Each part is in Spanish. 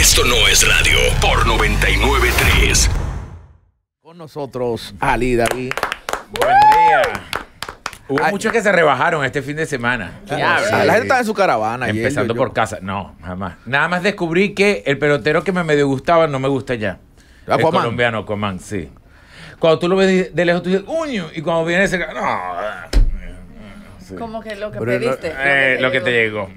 Esto no es radio por 993. Con nosotros, Ali David. Buen día. Hubo muchos que se rebajaron este fin de semana. Ah, La gente estaba en su caravana. Empezando por casa. No, jamás. Nada más descubrí que el pelotero que me medio gustaba no me gusta ya. Ah, el colombiano, Coman, sí. Cuando tú lo ves de lejos, tú dices, uño. Y cuando viene ese... No, como que lo que pediste. Eh, lo, que te llegó.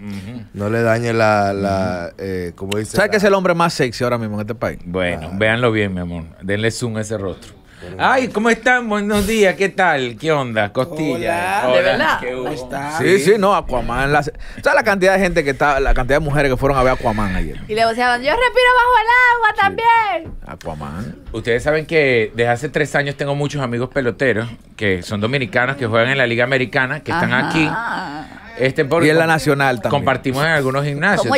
No le dañe la, eh, como dice. ¿Sabes que es el hombre más sexy ahora mismo en este país? Bueno, ah. véanlo bien, mi amor. Denle zoom a ese rostro. Ay, ¿cómo están? Buenos días, ¿qué tal? ¿Qué onda? Costilla. Hola. ¿De verdad? ¿Qué Sí, sí, no, Aquaman. o sea, la cantidad de gente que está, la cantidad de mujeres que fueron a ver Aquaman ayer. Y le decían, yo respiro bajo el agua también. Aquaman. Ustedes saben que desde hace tres años tengo muchos amigos peloteros que son dominicanos que juegan en la Liga Americana, que están aquí este y en la nacional también. Compartimos en algunos gimnasios. ¿Cómo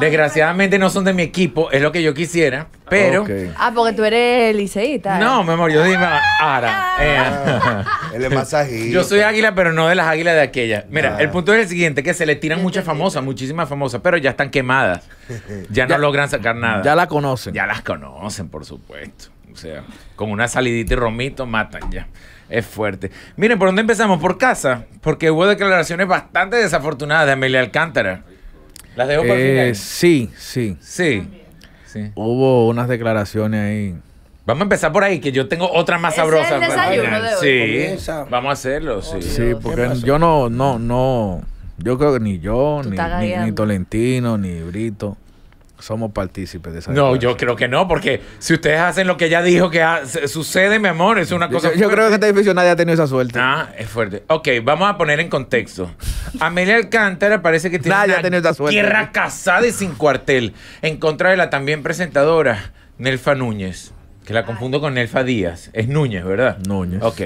Desgraciadamente no son de mi equipo, es lo que yo quisiera, pero. Ah, porque tú eres liceíta. No, me amor, yo soy Ara. Ah. Eh. Él Yo soy águila, pero no de las águilas de aquella. Mira, ah. el punto es el siguiente: que se le tiran muchas famosas, muchísimas famosas, pero ya están quemadas. Ya no logran sacar nada. Ya las conocen. Ya las conocen, por supuesto. O sea, con una salidita y romito matan ya es fuerte. Miren, ¿por dónde empezamos? Por casa, porque hubo declaraciones bastante desafortunadas de Amelia Alcántara. ¿Las dejo para el eh, Sí, sí. Sí. sí. Hubo unas declaraciones ahí. Vamos a empezar por ahí, que yo tengo otra más sabrosa. El para pues. el sí, vamos a hacerlo, sí. Sí, porque yo no, no, no, yo creo que ni yo, ni, ni Tolentino, ni Brito somos partícipes de esa. No, yo creo que no, porque si ustedes hacen lo que ella dijo que sucede, mi amor, es una cosa. Yo, creo que este edificio nadie ha tenido esa suerte. Ah, es fuerte. Ok, vamos a poner en contexto. Amelia Alcántara parece que tiene tierra casada y sin cuartel. En contra de la también presentadora, Nelfa Núñez, que la confundo con Nelfa Díaz. Es Núñez, ¿verdad? Núñez. Ok.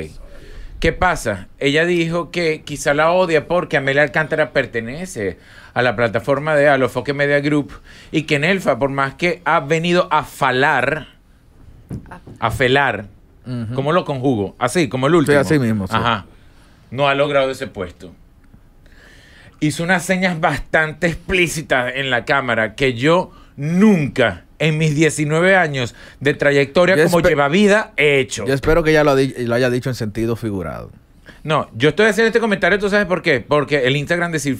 ¿Qué pasa? Ella dijo que quizá la odia porque Amelia Alcántara pertenece a la plataforma de Alofoque Media Group y que Nelfa, por más que ha venido a falar, a felar, ¿cómo lo conjugo? Así, como el último. Sí, así mismo. Ajá. No ha logrado ese puesto. Hizo unas señas bastante explícitas en la cámara que yo nunca en mis 19 años de trayectoria como lleva vida he hecho. Yo espero que ya lo, haya dicho en sentido figurado. No, yo estoy haciendo este comentario, ¿tú sabes por qué? Porque el Instagram de Sin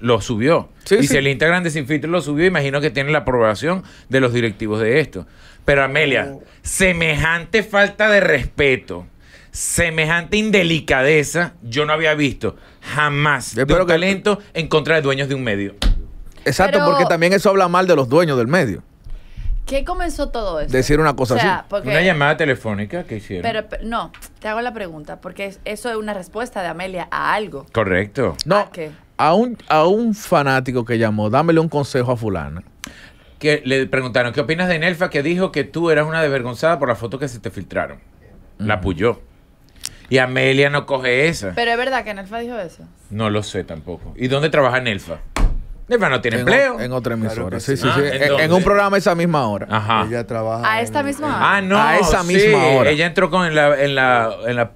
lo subió. y si el Instagram de Sin lo subió, imagino que tiene la aprobación de los directivos de esto. Pero Amelia, oh. semejante falta de respeto, semejante indelicadeza, yo no había visto jamás de que... talento en contra de dueños de un medio. Exacto, porque también eso habla mal de los dueños del medio. ¿Qué comenzó todo eso? Decir una cosa así. una llamada telefónica que hicieron. Pero, no, te hago la pregunta, porque eso es una respuesta de Amelia a algo. Correcto. No, ¿A, qué? a, un, a un fanático que llamó, dámele un consejo a fulana que le preguntaron, ¿qué opinas de Nelfa que dijo que tú eras una desvergonzada por la foto que se te filtraron? La puyó. Y Amelia no coge esa. Pero es verdad que Nelfa dijo eso. No lo sé tampoco. ¿Y dónde trabaja Nelfa? Nelfa no tiene empleo. en otra emisora. sí, sí, sí. Ah, ¿en, un programa a esa misma hora. Ajá. Ella trabaja. A esta misma hora. Ah, no. A esa misma hora. Ella entró con en la, en la,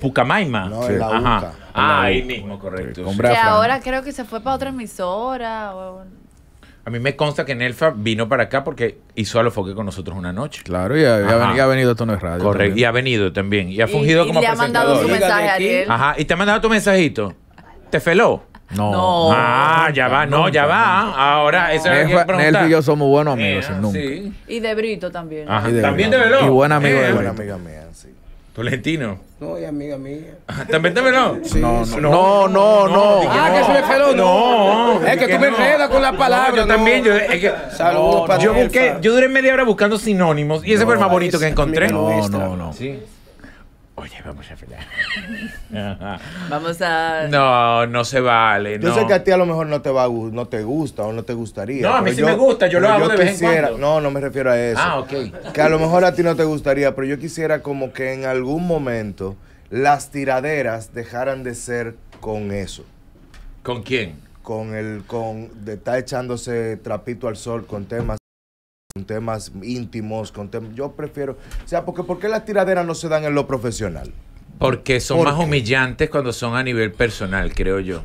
Pucamaima. No, en la Ajá. Ah, ahí mismo, correcto. Sí. Que ahora creo que se fue para otra emisora. A mí me consta que Nelfa vino para acá porque hizo a los foques con nosotros una noche. Claro, y ha, venido a Tono Radio. Correcto, y ha venido también. Y ha fungido como y le ha mandado su mensaje a Ajá, y te ha mandado tu mensajito. ¿Te feló? No. Ah, ya va, no, ya va. Ahora, eso es lo que Nelfi y yo somos buenos eh, amigos, nunca. Sí. Y de Brito también. también de Velo. Y buen amigo eh, de Buena amiga mía, sí. Tolentino. No, y amiga mía. ¿También de velo no No, no, no, no, no. Ah, que me veló. No. Es que tú me enredas con las palabras. Yo también. Yo, es Saludos yo busqué, yo duré media hora buscando sinónimos y ese fue el más bonito que encontré. No, no, no. Sí. Oye, vamos a frenar. vamos a. No, no se vale. Yo sé que a ti a lo mejor no te va no te gusta o no te gustaría. No, a mí sí me gusta, yo lo hago de No, no me refiero a eso. Ah, ok. Que a lo mejor a ti no te gustaría, pero yo quisiera como que en algún momento las tiraderas dejaran de ser con eso. ¿Con quién? Con el, con, de estar echándose trapito al sol con temas con temas íntimos, con temas... Yo prefiero... O sea, porque ¿por qué las tiraderas no se dan en lo profesional? Porque son más humillantes cuando son a nivel personal, creo yo.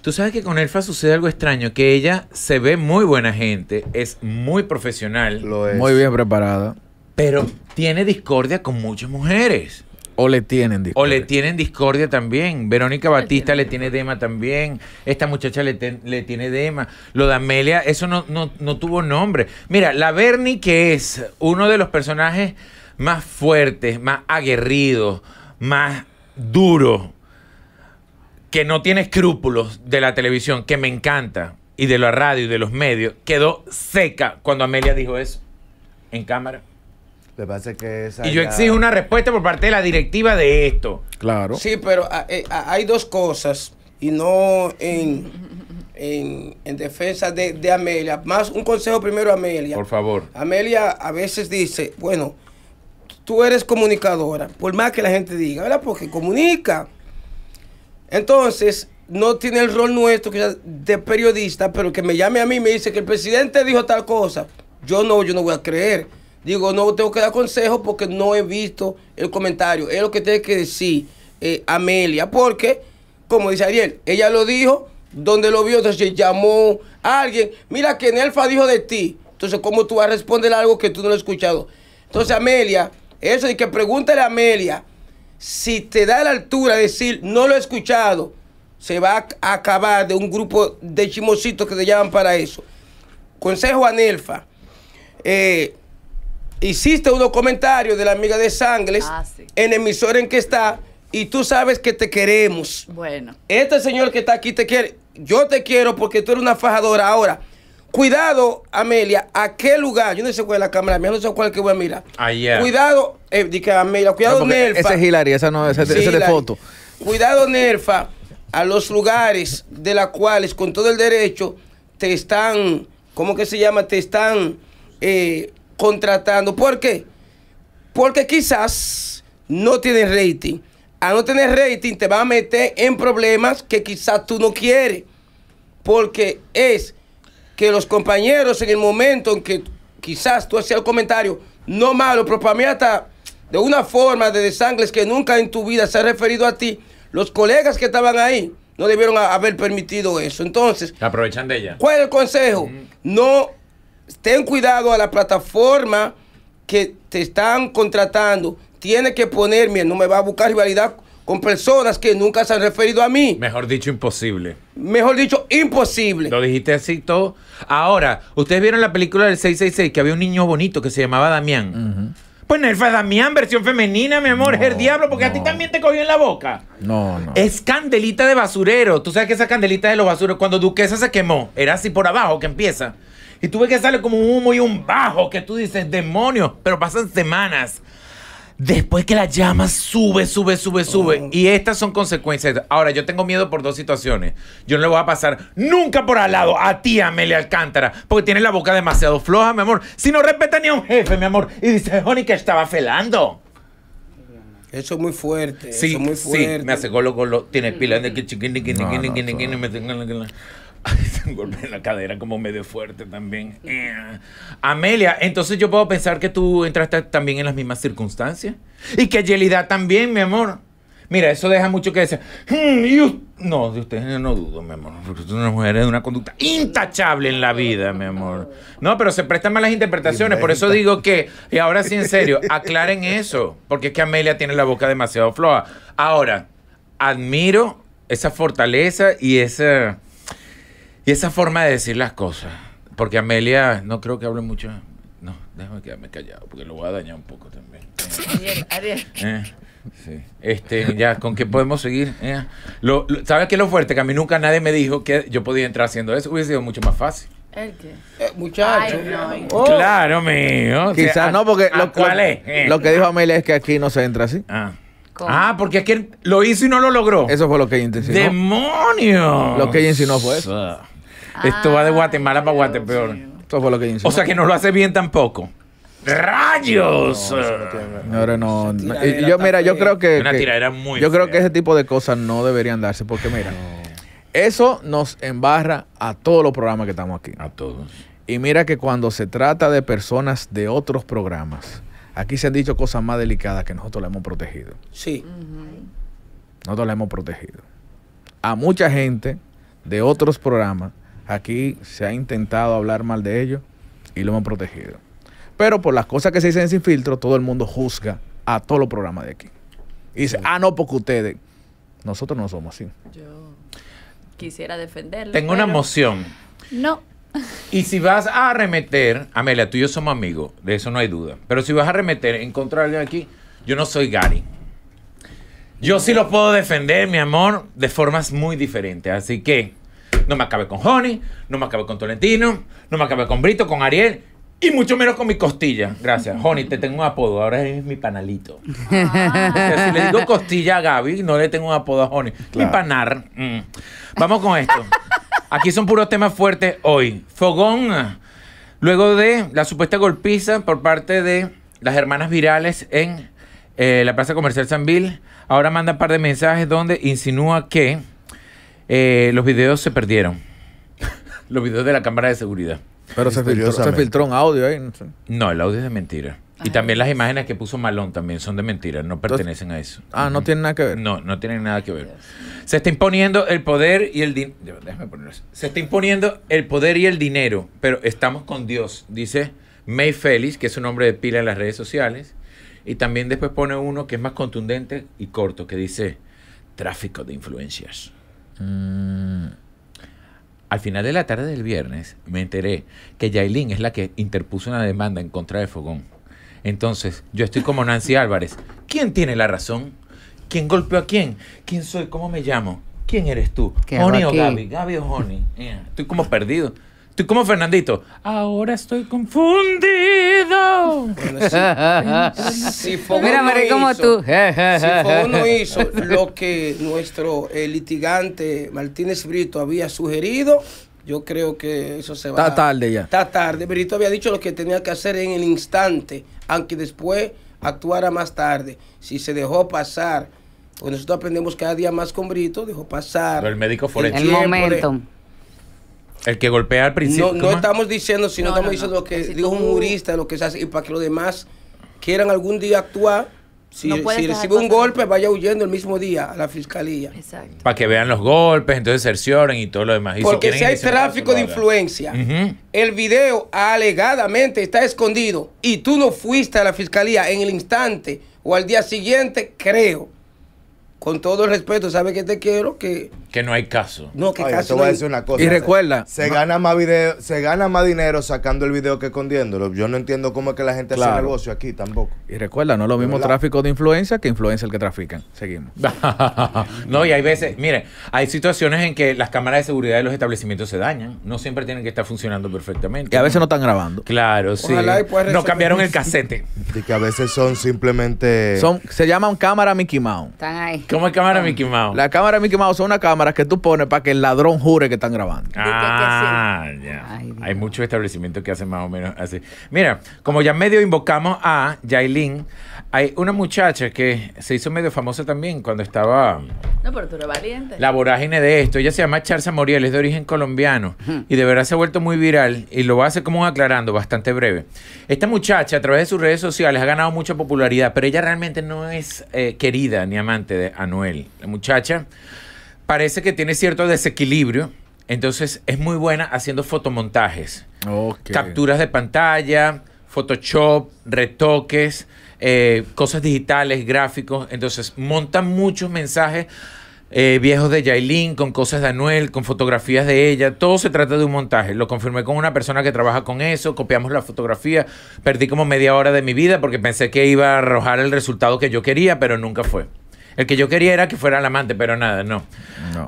Tú sabes que con Elfa sucede algo extraño, que ella se ve muy buena gente, es muy profesional. Muy bien preparada. Pero tiene discordia con muchas mujeres. O le tienen discordia. O le tienen discordia también. Verónica Batista le tiene dema también. Esta muchacha le, tiene dema. Lo de Amelia, eso no, no, no tuvo nombre. Mira, la Bernie, que es uno de los personajes más fuertes, más aguerridos, más duros, que no tiene escrúpulos de la televisión, que me encanta, y de la radio y de los medios, quedó seca cuando Amelia dijo eso en cámara y yo exijo una respuesta por parte de la directiva de esto. Claro. Sí, pero ah, eh, ah, hay dos cosas y no en, en, defensa de, Amelia. Más un consejo primero a Amelia. Por favor. Amelia a veces dice, bueno, tú eres comunicadora, por más que la gente diga, ¿verdad? Porque comunica. Entonces, no tiene el rol nuestro de periodista, pero que me llame a mí y me dice que el presidente dijo tal cosa. Yo no, yo no voy a creer. Digo, no tengo que dar consejo porque no he visto el comentario. Es lo que tiene que decir eh, Amelia. Porque, como dice Ariel, ella lo dijo, donde lo vio, entonces llamó a alguien. Mira que Nelfa dijo de ti. Entonces, ¿cómo tú vas a responder algo que tú no lo has escuchado? Entonces, Amelia, eso de que pregúntale a Amelia si te da la altura decir no lo he escuchado, se va a acabar de un grupo de chimositos que te llaman para eso. Consejo a Nelfa. Eh, hiciste unos comentarios de la amiga de Sangles ah, en emisor en que está y tú sabes que te queremos. Bueno. Este señor que está aquí te quiere. Yo te quiero porque tú eres una fajadora. Ahora, cuidado, Amelia, a qué lugar. Yo no sé cuál es la cámara no sé cuál que voy a mirar. Ah, cuidado, eh, Amelia, cuidado, Nerfa. Esa es Hilary, esa no, esa, de foto. Cuidado, Nerfa, a los lugares de las cuales, con todo el derecho, te están, ¿cómo que se llama? Te están. Eh, contratando. ¿Por qué? Porque quizás no tienen rating. A no tener rating te va a meter en problemas que quizás tú no quieres. Porque es que los compañeros en el momento en que quizás tú hacías el comentario, no malo, pero para hasta de una forma de desangres que nunca en tu vida se ha referido a ti, los colegas que estaban ahí no debieron haber permitido eso. Entonces, aprovechan de ella. ¿Cuál es el consejo? No ten cuidado a la plataforma que te están contratando. Tiene que ponerme, no me va a buscar rivalidad con personas que nunca se han referido a mí. Mejor dicho, imposible. Mejor dicho, imposible. Lo dijiste así todo. Ahora, ustedes vieron la película del 666 que había un niño bonito que se llamaba Damián. Pues -huh. Pues Nerfa Damián, versión femenina, mi amor, es el diablo, porque a ti también te cogió en la boca. No, no. Es candelita de basurero. Tú sabes que esa candelita de los basureros, cuando Duquesa se quemó, era así por abajo que empieza. Y tú ves que sale como un humo y un bajo que tú dices, demonios, pero pasan semanas. Después que la llama sube, sube, sube, sube. Oh. Y estas son consecuencias. Ahora, yo tengo miedo por dos situaciones. Yo no le voy a pasar nunca por al lado a tía mele Alcántara, porque tiene la boca demasiado floja, mi amor. Si no respeta ni a un jefe, mi amor. Y dice, Honey, que estaba felando. Eso es muy fuerte. Sí, es muy fuerte. sí. Me hace golo, golo. Tiene pila de que chiquini, un golpe en la cadera como medio fuerte también. Eh, Amelia, entonces yo puedo pensar que tú entraste también en las mismas circunstancias. Y que Yelida también, mi amor. Mira, eso deja mucho que decir. Hmm, no, de ustedes no dudo, mi amor, porque tú una mujer de una conducta intachable en la vida, mi amor. No, pero se prestan malas interpretaciones, por eso digo que, y ahora sí en serio, aclaren eso, porque es que Amelia tiene la boca demasiado floja. Ahora, admiro esa fortaleza y esa y esa forma de decir las cosas. Porque Amelia, no creo que hable mucho. No, déjame quedarme callado, porque lo voy a dañar un poco también. Ariel, eh, Este, ya, ¿con qué podemos seguir? Eh, ¿Sabes qué es lo fuerte? Que a mí nunca nadie me dijo que yo podía entrar haciendo eso. Hubiese sido mucho más fácil. ¿El qué? Eh, oh. Claro, mío. Quizás no, porque lo, ¿cuál es? lo que dijo Amelia es que aquí no se entra así. Ah. Ah, porque es que lo hizo y no lo logró. Eso fue lo que ella insinuó. ¡Demonio! Lo que ella insinuó fue eso. Esto va de Guatemala para Guatepeor. todo lo que O sea que no lo hace bien tampoco. ¡Rayos! No, no, Yo, mira, yo creo que. yo creo que ese tipo de cosas no deberían darse, porque mira, eso nos embarra a todos los programas que estamos aquí. A todos. Y mira que cuando se trata de personas de otros programas, aquí se han dicho cosas más delicadas que nosotros le hemos protegido. Sí. Nosotros la hemos protegido. A mucha gente de otros programas Aquí se ha intentado hablar mal de ellos y lo hemos protegido. Pero por las cosas que se dicen sin filtro, todo el mundo juzga a todos los programas de aquí. Y dice, ah, no, porque ustedes. Nosotros no somos así. Yo quisiera defenderlo. Tengo una moción. No. Y si vas a arremeter, Amelia, tú y yo somos amigos, de eso no hay duda. Pero si vas a arremeter en a alguien aquí, yo no soy Gary. Yo sí lo puedo defender, mi amor, de formas muy diferentes. Así que no me acabé con Honey, no me acabé con Tolentino, no me acabé con Brito, con Ariel. Y mucho menos con mi costilla. Gracias. Honey, te tengo un apodo. Ahora es mi panalito. Ah. si le digo costilla a Gaby, no le tengo un apodo a Honey. Mi panar. Mm. Vamos con esto. Aquí son puros temas fuertes hoy. Fogón, luego de la supuesta golpiza por parte de las hermanas virales en eh, la Plaza Comercial San Bill, ahora manda un par de mensajes donde insinúa que eh, los videos se perdieron. los videos de la cámara de seguridad. Pero se filtró, un audio ahí. No, el audio es de mentira. Y también las imágenes que puso Malón también son de mentira, no pertenecen a eso. Ah, no tienen nada que ver. No, no tienen nada que ver. Se está imponiendo el poder y el dinero. Déjame ponerlo Se está imponiendo el poder y el dinero, pero estamos con Dios, dice May Félix, que es un hombre de pila en las redes sociales. Y también después pone uno que es más contundente y corto, que dice tráfico de influencias. Mm, al final de la tarde del viernes me enteré que Yailin es la que interpuso una demanda en contra de Fogón. Entonces, yo estoy como Nancy Álvarez. ¿Quién tiene la razón? ¿Quién golpeó a quién? ¿Quién soy? ¿Cómo me llamo? ¿Quién eres tú? ¿Honey o Gaby? o eh, Estoy como perdido. ¿Tú como Fernandito. Ahora estoy confundido. si Mira, no como tú. Si no hizo lo que nuestro eh, litigante Martínez Brito había sugerido, yo creo que eso se va. Está tarde ya. Está tarde. Brito había dicho lo que tenía que hacer en el instante, aunque después actuara más tarde. Si se dejó pasar, nosotros aprendemos cada día más con Brito, dejó pasar. Pero el médico fue momento. El que golpea al principio. No, estamos diciendo, sino estamos diciendo lo que dijo un jurista, lo que se hace, y para que los demás quieran algún día actuar. Si, recibe un golpe, vaya huyendo el mismo día a la fiscalía. Exacto. Para que vean los golpes, entonces cercioren y todo lo demás. Porque si, hay tráfico de influencia, el video alegadamente está escondido y tú no fuiste a la fiscalía en el instante o al día siguiente, creo, con todo el respeto, sabe que te quiero, que que no hay caso. No, que caso. Te voy a una cosa. Y recuerda. Se, gana más video, se gana más dinero sacando el video que escondiéndolo. Yo no entiendo cómo es que la gente hace negocio aquí tampoco. Y recuerda, no es lo mismo tráfico de influencia que influencia el que trafican. Seguimos. no, y hay veces, mire, hay situaciones en que las cámaras de seguridad de los establecimientos se dañan. No siempre tienen que estar funcionando perfectamente. Y a veces no están grabando. Claro, sí. no cambiaron el casete. Y que a veces son simplemente. Son, se llaman cámara Mickey Mouse. Están ahí. ¿Cómo es cámara Mickey Mouse? La cámara Mickey Mouse son una cámara que tú pones para que el ladrón jure que están grabando. Ah, ya. Hay muchos establecimientos que hacen más o menos así. Mira, como ya medio invocamos a Yailin, hay una muchacha que se hizo medio famosa también cuando estaba. No, pero tu eres valiente. La vorágine de esto. Ella se llama Charza Moriel, es de origen colombiano hmm. y de verdad se ha vuelto muy viral y lo hace a hacer como un aclarando bastante breve. Esta muchacha, a través de sus redes sociales, ha ganado mucha popularidad, pero ella realmente no es eh, querida ni amante de Anuel. La muchacha parece que tiene cierto desequilibrio. Entonces es muy buena haciendo fotomontajes. Capturas de pantalla, Photoshop, retoques, eh, cosas digitales, gráficos. Entonces monta muchos mensajes eh, viejos de Yailin con cosas de Anuel, con fotografías de ella. Todo se trata de un montaje. Lo confirmé con una persona que trabaja con eso. Copiamos la fotografía. Perdí como media hora de mi vida porque pensé que iba a arrojar el resultado que yo quería, pero nunca fue. El que yo quería era que fuera el amante, pero nada, no.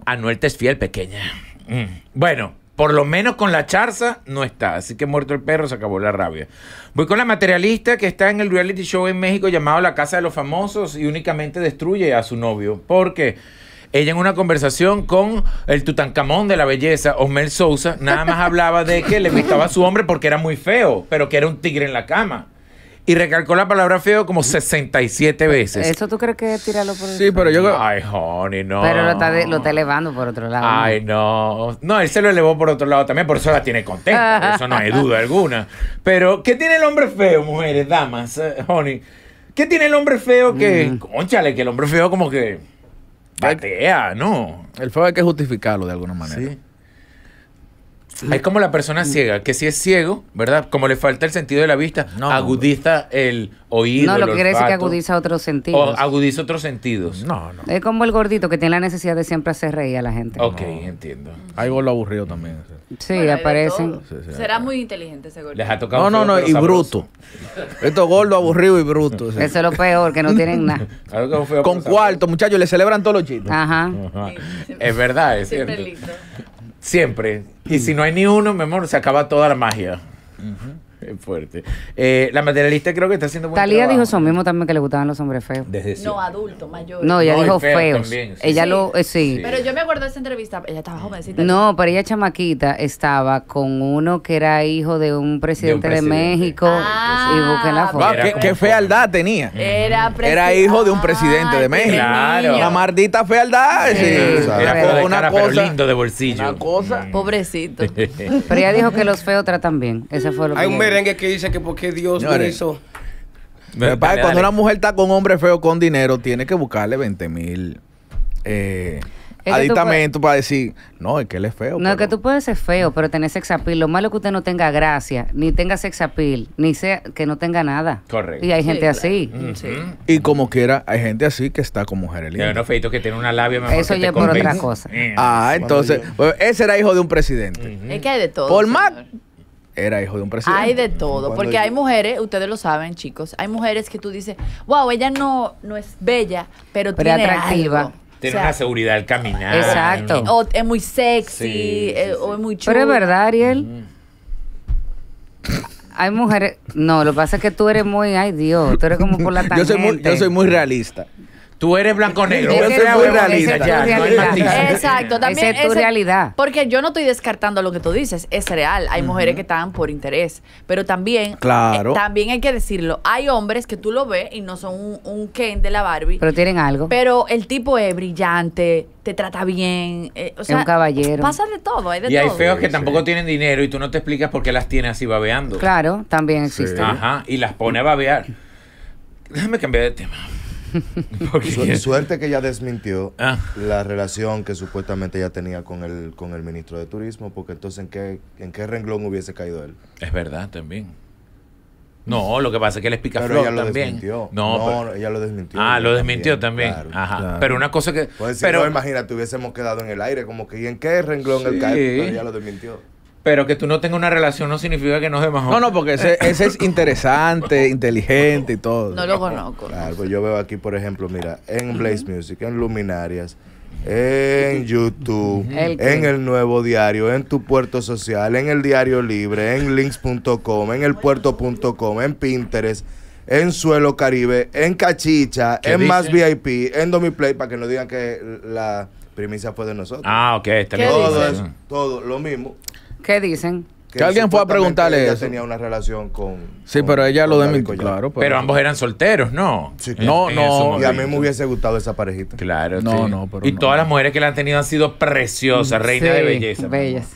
Anuel te es fiel, pequeña. Mm. Bueno, por lo menos con la charza no está. Así que muerto el perro, se acabó la rabia. Voy con la materialista que está en el reality show en México llamado La Casa de los Famosos y únicamente destruye a su novio. Porque ella en una conversación con el Tutankamón de la belleza, Omer Sousa, nada más hablaba de que le gustaba a su hombre porque era muy feo, pero que era un tigre en la cama y recalcó la palabra feo como 67 veces. ¿Eso tú crees que es tirarlo por el Sí, pero yo creo. Ay, honey, no. Pero lo está, elevando por otro lado. Ay, no. No, él se lo elevó por otro lado también, por eso la tiene contenta. Por Eso no hay duda alguna. Pero, ¿qué tiene el hombre feo, mujeres, damas, eh, honey? ¿Qué tiene el hombre feo que. Mm. Conchale, que el hombre feo como que. Batea, ¿no? El feo hay que justificarlo de alguna manera. Es como la persona mm. ciega, que si es ciego, ¿verdad? Como le falta el sentido de la vista, agudiza el oído. No, lo que quiere decir que agudiza otros sentidos. O agudiza otros sentidos. No, no. Es como el gordito que tiene la necesidad de siempre hacer reír a la gente. Ok, entiendo. Hay gordo aburrido también. Sí, aparecen. Será muy inteligente ese gordo. No, no, no, y bruto. Esto gordo, aburrido y bruto. Eso es lo peor, que no tienen nada. Con cuarto, muchachos, le celebran todos los chistes. Ajá. Es verdad, es cierto. Lindo. Siempre. Y si no hay ni uno, mi se acaba toda la magia. Es fuerte. Eh, la materialista creo que está haciendo muy Talía dijo eso mismo también que le gustaban los hombres feos. no, adulto, mayor. No, ella dijo feos. Ella lo, eh, sí. Pero yo me acuerdo de esa entrevista, ella estaba jovencita. No, pero ella chamaquita estaba con uno que era hijo de un presidente de, México ah, y busqué la foto. Ah, qué, fealdad tenía. Era, hijo de un presidente de México. una La mardita fealdad. Era una cosa, de bolsillo. Una cosa. Mm. Pobrecito. pero ella dijo que los feos tratan bien. Ese fue lo que creen que dice que porque Dios lo hizo. cuando una mujer está con hombre feo con dinero, tiene que buscarle 20 mil eh, aditamentos para decir, no, es que él es feo. No, es que tú puedes ser feo, pero tener appeal. Lo malo es que usted no tenga gracia, ni tenga appeal, ni sea que no tenga nada. Correcto. Y hay gente así. Y como quiera, hay gente así que está con mujeres lindas. no feito que tiene una labia Eso ya es por otra cosa. Ah, entonces, pues, ese era hijo de un presidente. Es que hay de todo. Por más era hijo de un presidente. Hay de todo, porque hay mujeres, ustedes lo saben, chicos, hay mujeres que tú dices, wow, ella no, no es bella, pero, pero tiene atractiva. Algo. Tiene seguridad al caminar. Exacto. O es muy sexy, eh, o es muy chulo. Pero es verdad, Ariel. Hay mujeres. No, lo que pasa es que tú eres muy. Ay, Dios, tú eres como por la tangente. yo, soy muy, yo soy muy realista. Tú eres blanco negro. Yo realidad Exacto. También es tu realidad. Porque yo no estoy descartando lo que tú dices. Es real. Hay mujeres que están por interés. Pero también. Eh, claro. también hay que decirlo. Hay hombres que tú lo ves y no son un, Ken de la Barbie. Pero tienen algo. Pero el tipo es brillante, te trata bien. Eh, es sea, un caballero. Pasa de todo, hay de Y hay feos que tampoco tienen dinero y tú no te explicas por qué las tienes así babeando. claro, también existen Ajá, y las pone a babear. Déjame cambiar de tema. suerte que ella desmintió ah. la relación que supuestamente ella tenía con el, con el ministro de Turismo, porque entonces ¿en qué, en qué renglón hubiese caído él. Es verdad también. No, lo que pasa es que él es picaflor ella Lo desmintió. No, ella lo desmintió. Ah, lo desmintió también. Ajá. Pero una cosa que. Pues pero imagínate, hubiésemos quedado en el aire, como que ¿y en qué renglón él cae? Pero ella lo desmintió. Pero que tú no tengas una relación no significa que no es mejor No, no, porque ese, ese es interesante, inteligente y todo. No lo conozco. Claro, pues yo veo aquí, por ejemplo, mira, en Blaze Music, en Luminarias, en YouTube, en el Nuevo Diario, en tu puerto social, en el Diario Libre, en links.com, en el puerto.com, en Pinterest, en Suelo Caribe, en Cachicha, en Más VIP, en Domiplay, para que no digan que la primicia fue de nosotros. Ah, ok. Está todo, eso Es, todo lo mismo. ¿Qué dicen? Que, alguien fue a preguntarle ella tenía una relación con. Sí, pero ella lo de mi. Claro, pero, pero, ambos eran solteros, ¿no? Sí, No, no. Y a mí me hubiese gustado esa parejita. Claro, no, sí. no. Pero y todas las mujeres que la han tenido han sido preciosas, reina de belleza. Bellas.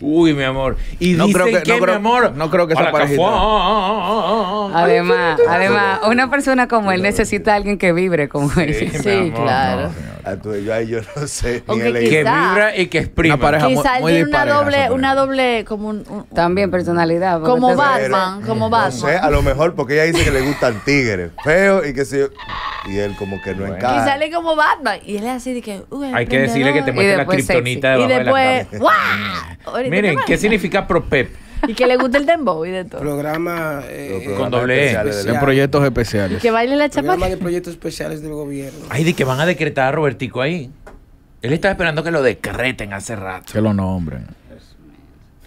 Uy, mi amor. Y no creo que, no mi creo, amor. No creo que sea parejita. Oh, oh, oh, además, además, una persona como él necesita a alguien que vibre como él. Sí, claro. Ah, yo, yo no sé. que vibra y que exprime. Una pareja Quizá una doble, una doble, como un, También personalidad. Como Batman, como Batman. a lo mejor porque ella dice que le gustan tigres, feo y que si Y él como que no encaja. Y sale como Batman. Y él es así de que. Uh, Hay que decirle que te muestra muestre la kriptonita Y la después. Miren, ¿qué significa PROPEP? y que le guste el dembow y de todo. Programa eh, con doble E. proyectos especiales. que baile la chapa Programa de proyectos especiales del gobierno. Ay, de que van a decretar a Robertico ahí. Él estaba esperando que lo decreten hace rato. Que lo nombren.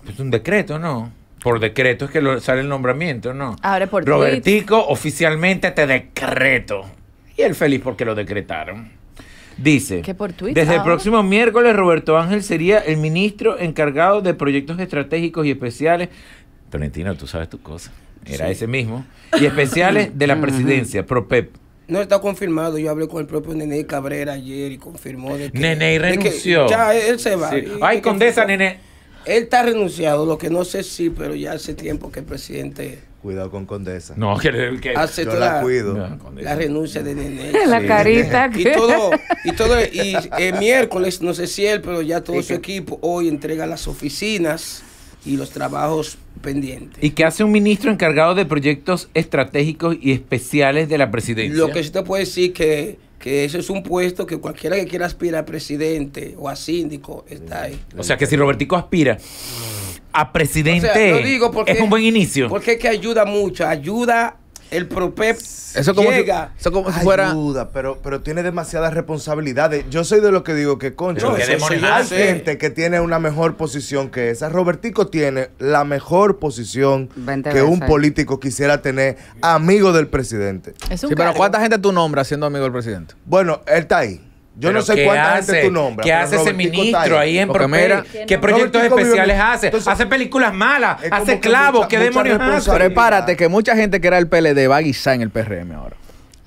Es un decreto, ¿no? Por decreto es que sale el nombramiento, ¿no? Ahora por Robertico, oficialmente te decreto. Y él feliz porque lo decretaron. Dice, desde el próximo miércoles Roberto Ángel sería el ministro encargado de proyectos estratégicos y especiales. Tolentino, tú sabes tu cosa. Era ese mismo. Y especiales de la presidencia, PROPEP. No está confirmado. Yo hablé con el propio Nene Cabrera ayer y confirmó de que. Nene renunció. ya él se va. Ay, condesa, Nene. Él está renunciado, lo que no sé si, pero ya hace tiempo que el presidente Cuidado con Condesa. No, que, que yo la cuido. la renuncia de Nene. la carita. Y todo, y todo, y el eh, miércoles, no sé si él, pero ya todo su equipo hoy entrega las oficinas y los trabajos pendientes. ¿Y qué hace un ministro encargado de proyectos estratégicos y especiales de la presidencia? Lo que sí te puedo decir que que ese es un puesto que cualquiera que quiera aspirar a presidente o a síndico está ahí. O sea que si Robertico aspira a presidente digo porque, es un buen inicio. Porque es que ayuda mucho, ayuda el PROPEP eso como llega. eso como fuera. Ayuda, pero, pero tiene demasiadas responsabilidades. Yo soy de lo que digo que, Concha. hay gente que tiene una mejor posición que esa. Robertico tiene la mejor posición que un político quisiera tener, amigo del presidente. pero ¿cuánta gente tu nombras siendo amigo del presidente? Bueno, él está ahí. Yo no sé cuánta hace? gente tu ¿Qué hace ese ministro ahí en Promera? ¿Qué, proyectos especiales hace? hace películas malas, hace clavos, ¿qué demonios hace? Prepárate que mucha gente que era el PLD va a guisar en el PRM ahora.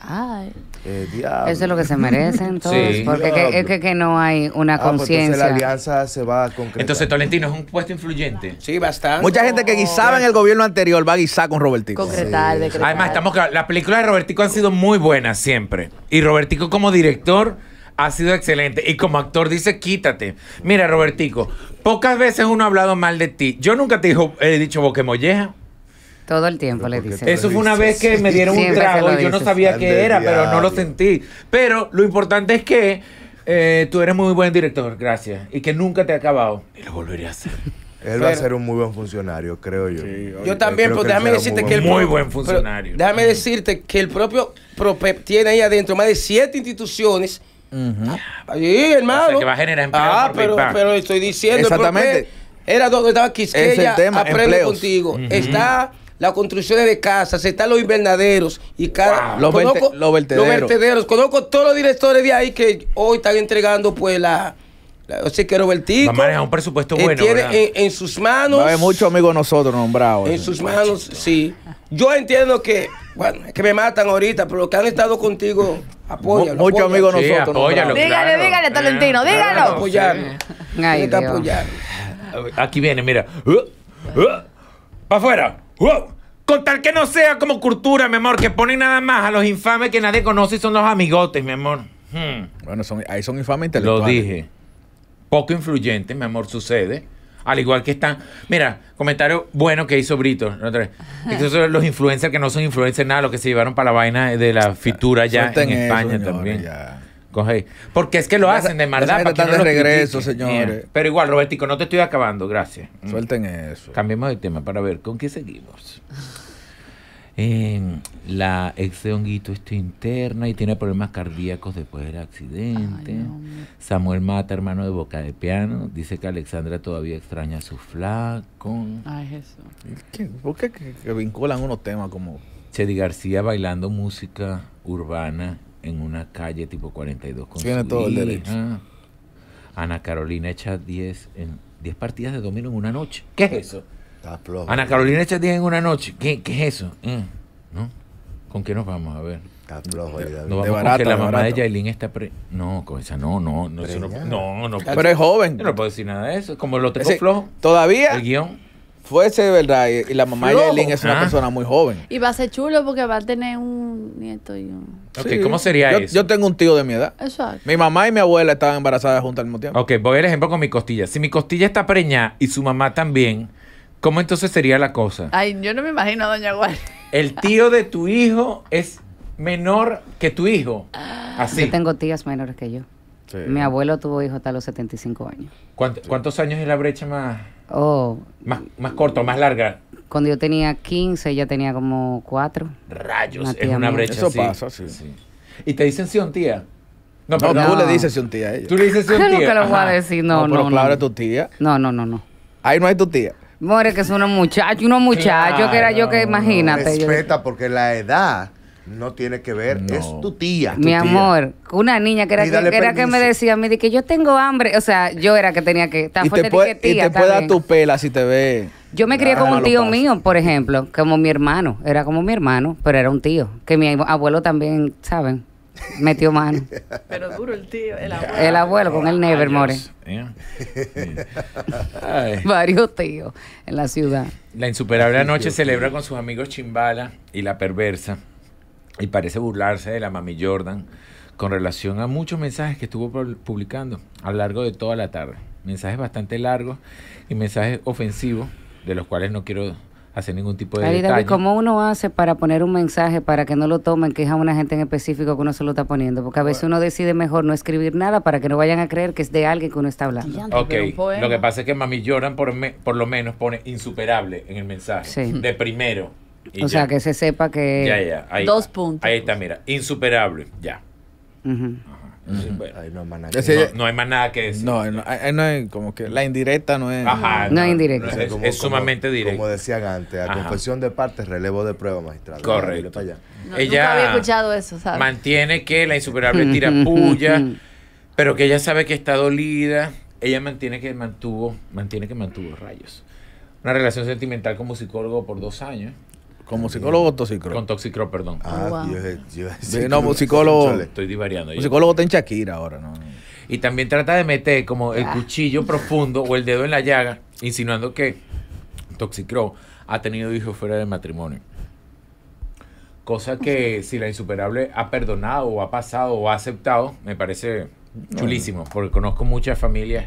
Ay. Eh, Eso es lo que se merecen todos, porque es que, no hay una conciencia. Ah, pues entonces la alianza se va a concretar. Entonces Tolentino es un puesto influyente. Sí, bastante. Mucha gente que guisaba en el gobierno anterior va a guisar con Robertico. Concretar, decretar. Además, estamos claros. las películas de Robertico han sido muy buenas siempre. Y Robertico como director ha sido excelente. Y como actor dice, quítate. Mira, Robertico, pocas veces uno ha hablado mal de ti. Yo nunca te he dicho boquemolleja. Todo el tiempo le dice Eso fue una vez que me dieron un trago y yo no sabía qué era, pero no lo sentí. Pero lo importante es que eh, tú eres muy buen director, gracias. Y que nunca te ha acabado. Y lo volvería a hacer. Él va a ser un muy buen funcionario, creo yo. yo también, pero déjame decirte que él. Muy buen funcionario. Déjame decirte que el propio PROPEP tiene ahí adentro más de siete instituciones Uh hermano. que va a generar empleo. Ah, pero, estoy diciendo. Exactamente. Era donde estaba Quisqueya. aprendo contigo. Está la construcción de casas, están los invernaderos y cada los, los, vertederos. los vertederos. Conozco todos los directores de ahí que hoy están entregando pues la o sea que Robertico. Va a manejar un presupuesto eh, bueno. Tiene en, sus manos. Va a muchos amigos nosotros nombrados. En eh. sus manos, sí. Yo entiendo que. Bueno, es que me matan ahorita, pero los que han estado contigo, apóyalo. Muchos amigos nosotros. Apóyalo, dígale, claro. dígale, eh, Tolentino, eh, dígalo. Claro, apoyarlo. Sí. que Aquí viene, mira. Uh, uh, ¡Para afuera! Uh, con tal que no sea como cultura, mi amor, que ponen nada más a los infames que nadie conoce y son los amigotes, mi amor. Hmm. Bueno, ahí son infames intelectuales. Lo dije poco influyente, mi amor, sucede. Al igual que están. Mira, comentario bueno que hizo Brito. Esos los influencers que no son influencers, nada, los que se llevaron para la vaina de la fitura ya en España también. Porque es que lo hacen de maldad. Para de regreso, señores. Pero igual, Robertico, no te estoy acabando, gracias. Suelten eso. Cambiemos de tema para ver con qué seguimos eh, la Honguito está interna y tiene problemas cardíacos después del accidente. Samuel Mata, hermano de Boca de Piano, dice que Alexandra todavía extraña a su flaco. Ay, ah, Jesús. ¿Por qué que, vinculan unos temas como... Chedi García bailando música urbana en una calle tipo 42 con Tiene todo el derecho. Ana Carolina echa 10 en partidas de domino en una noche. ¿Qué es eso? Ana Carolina día en una noche. ¿Qué, es eso? Mm, ¿no? ¿Con qué nos vamos a ver? Está flojo. de barato, que la mamá de, está No, con esa no, no. No, no, no, Pero es joven. Yo no puedo decir nada de eso. Como lo tengo flojo. Todavía... El guión fuese de verdad y la mamá de Yailin es una ah. persona muy joven. Y va a ser chulo porque va a tener un nieto y un... Ok, ¿cómo sería yo, eso? Yo tengo un tío de mi edad. Exacto. Mi mamá y mi abuela estaban embarazadas juntas al mismo tiempo. Ok, voy al ejemplo con mi costilla. Si mi costilla está preñada y su mamá también, ¿Cómo entonces sería la cosa? Ay, yo no me imagino Doña Guardia. El tío de tu hijo es menor que tu hijo. Ah. Así. Yo tengo tías menores que yo. Sí. Mi abuelo tuvo hijos hasta los 75 años. ¿Cuántos años es la brecha más, oh, más, más más larga? Cuando yo tenía 15, ella tenía como 4. Rayos, es una brecha. así. Y te dicen un tía. No, pero tú le dices un tía a ella. Tú le dices un tía. Yo nunca lo voy a decir, no, no. no claro, tu tía. No, no, no, no. Ahí no hay tu tía. More, que es unos muchacho, unos muchachos que era yo que imagínate. Respeta, porque la edad no tiene que ver, es tu tía. Mi amor, una niña que era, que, me decía a mí que yo tengo hambre, o sea, yo era que tenía que, tan Y te puede dar tu pela si te ve. Yo me crié como con un tío mío, por ejemplo, como mi hermano, era como mi hermano, pero era un tío, que mi abuelo también, ¿saben? metió mano. Pero duro el tío, el abuelo. El abuelo con el Nevermore. ¿eh? Varios tíos en la ciudad. La insuperable anoche celebra con sus amigos Chimbala y la perversa y parece burlarse de la mami Jordan con relación a muchos mensajes que estuvo publicando a lo largo de toda la tarde. Mensajes bastante largos y mensajes ofensivos de los cuales no quiero hace ningún tipo de ¿Cómo uno hace para poner un mensaje para que no lo tomen, que es a una gente en específico que uno se lo está poniendo? Porque a veces uno decide mejor no escribir nada para que no vayan a creer que es de alguien que uno está hablando. Ok, lo que pasa es que Mami Lloran por, por lo menos pone insuperable en el mensaje, sí. de primero. o sea, que se sepa que... Ya, ya, Dos puntos. Ahí está, mira, insuperable, ya no hay más nada que decir. No, No, como que la indirecta no es. Ajá, no, indirecta. Es, sumamente directa. Como decían antes, a confesión de partes, relevo de prueba, magistrado. Correcto. ella había escuchado eso, ¿sabes? Mantiene que la insuperable tira puya, pero que ella sabe que está dolida. Ella mantiene que mantuvo, mantiene que mantuvo rayos. Una relación sentimental como psicólogo por dos años como psicólogo toxicro. Con toxicro, perdón. Ah, yo, no, pues, psicólogo. Estoy divariando. Pues, psicólogo está en Shakira ahora, ¿no? Y también trata de meter como el ah. cuchillo profundo o el dedo en la llaga, insinuando que Toxicro ha tenido hijos fuera del matrimonio. Cosa que si la insuperable ha perdonado o ha pasado o ha aceptado, me parece chulísimo, porque conozco muchas familias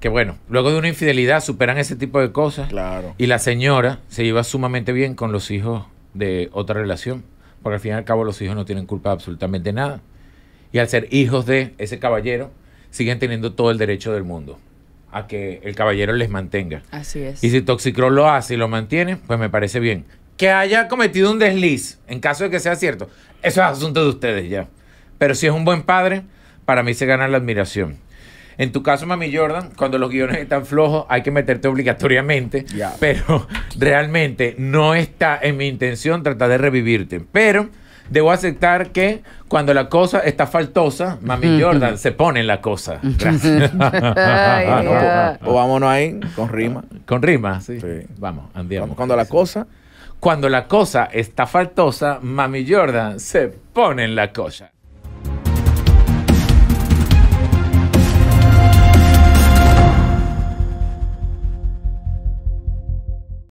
que bueno, luego de una infidelidad superan ese tipo de cosas. Claro. Y la señora se lleva sumamente bien con los hijos de otra relación, porque al fin y al cabo los hijos no tienen culpa de absolutamente nada. Y al ser hijos de ese caballero, siguen teniendo todo el derecho del mundo a que el caballero les mantenga. Así es. Y si Toxicrol lo hace y lo mantiene, pues me parece bien. Que haya cometido un desliz, en caso de que sea cierto, eso es asunto de ustedes ya. Pero si es un buen padre, para mí se gana la admiración. En tu caso, Mami Jordan, cuando los guiones están flojos, hay que meterte obligatoriamente. Pero realmente no está en mi intención tratar de revivirte. Pero debo aceptar que cuando la cosa está faltosa, Mami Jordan se pone en la cosa. o, vámonos ahí con rima. Con rima, sí. Vamos, andiamo. Cuando la cosa. Cuando la cosa está faltosa, Mami Jordan se pone en la cosa.